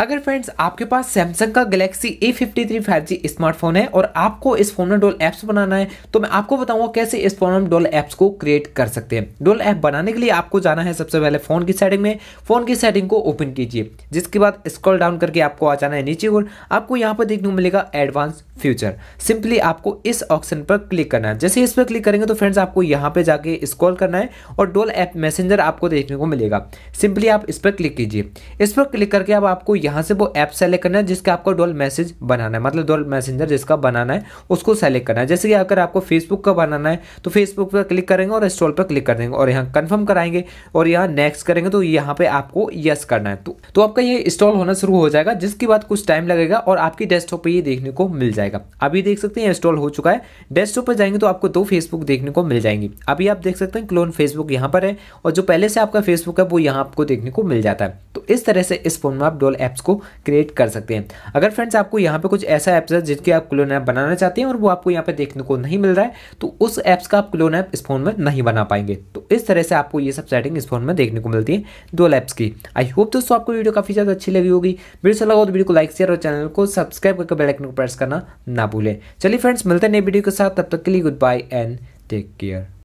अगर फ्रेंड्स आपके पास सैमसंग का Galaxy A fifty three five G smartphone है और आपको इस फोन में डोल ऐप्स बनाना है तो मैं आपको बताऊंगा कैसे इस फोन में डोल ऐप्स को क्रिएट कर सकते हैं डोल ऐप बनाने के लिए आपको जाना है सबसे पहले फोन की सेटिंग में फोन की सेटिंग को ओपन कीजिए जिसके बाद स्क्रॉल डाउन करके आपको आ जाना है नीचे और आपको यहाँ पर देखने को मिलेगा एडवांस फ्यूचर सिंपली आपको इस ऑप्शन पर क्लिक करना है जैसे इस पर क्लिक करेंगे तो फ्रेंड्स आपको यहाँ पे जाके स्क्रॉल करना है और डोल ऐप मैसेंजर आपको देखने को मिलेगा सिंपली आप इस पर क्लिक कीजिए इस पर क्लिक करके अब आपको यहाँ से वो ऐप सेलेक्ट करना है जिसका आपको डोल मैसेज बनाना है मतलब डोल मैसेंजर जिसका बनाना है उसको सेलेक्ट करना है जैसे कि अगर आपको फेसबुक का बनाना है तो फेसबुक पर क्लिक करेंगे और इंस्टॉल पर क्लिक कर देंगे और यहाँ कन्फर्म कराएंगे और यहाँ नेक्स्ट करेंगे तो यहाँ पर आपको यस करना है तो, तो आपका ये इंस्टॉल होना शुरू हो जाएगा जिसके बाद कुछ टाइम लगेगा और आपकी डेस्कटॉप पर ये देखने को मिल जाएगा जाएगा अभी देख सकते हैं इंस्टॉल हो चुका है डेस्कटॉप पर जाएंगे तो आपको दो फेसबुक देखने को मिल जाएंगी अभी आप देख सकते हैं क्लोन फेसबुक यहाँ पर है और जो पहले से आपका फेसबुक है वो यहाँ आपको देखने को मिल जाता है इस तरह से इस फोन में आप डोल ऐप्स को क्रिएट कर सकते हैं अगर फ्रेंड्स आपको यहाँ पे कुछ ऐसा ऐप्स है जिसके आप क्लोन ऐप बनाना चाहते हैं और वो आपको यहाँ पे देखने को नहीं मिल रहा है तो उस ऐप्स का आप क्लोन ऐप इस फोन में नहीं बना पाएंगे तो इस तरह से आपको ये सब सेटिंग इस फोन में देखने को मिलती है डोल ऐप्स की आई होप दोस्तों आपको वीडियो काफी ज़्यादा अच्छी लगी होगी वीडियो से अच्छा लगा हो तो वीडियो को लाइक शेयर और चैनल को सब्सक्राइब करके बेलाइकन को प्रेस करना ना भूलें चलिए फ्रेंड्स मिलते हैं नई वीडियो के साथ तब तक के लिए goodbye and take care